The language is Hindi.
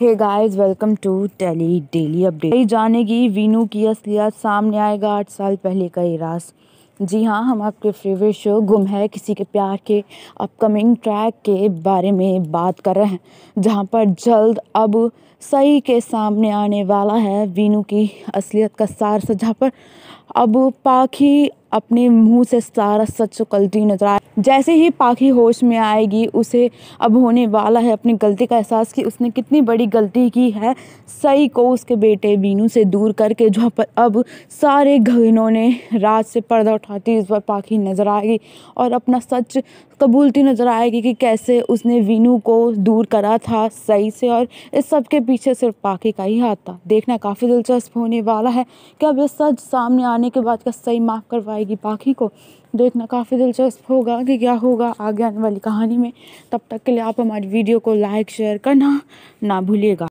hey guys welcome to telly daily update जानेगी वीनू की असलियत सामने आएगा आठ साल पहले का इराज जी हाँ हम आपके फेवरेट शो गुम है किसी के प्यार के अपकमिंग ट्रैक के बारे में बात कर रहे हैं जहाँ पर जल्द अब सही के सामने आने वाला है वीनू की असलियत का सार सजा जहाँ पर अब पाखी अपने मुंह से सारा सच गलती नजर आए जैसे ही पाखी होश में आएगी उसे अब होने वाला है अपनी गलती का एहसास कि उसने कितनी बड़ी गलती की है सई को उसके बेटे बीनू से दूर करके जहाँ पर अब सारे ने रात से पर्दा उठाती इस पर पाखी नज़र आएगी और अपना सच कबूलती नज़र आएगी कि कैसे उसने वीनू को दूर करा था सही से और इस सब के पीछे सिर्फ पाकि का ही हाथ था देखना काफ़ी दिलचस्प होने वाला है कि अब ये सच सामने आने के बाद का सही माफ़ करवाएगी पाकि को देखना काफ़ी दिलचस्प होगा कि क्या होगा आगे आने वाली कहानी में तब तक के लिए आप हमारी वीडियो को लाइक शेयर करना ना भूलिएगा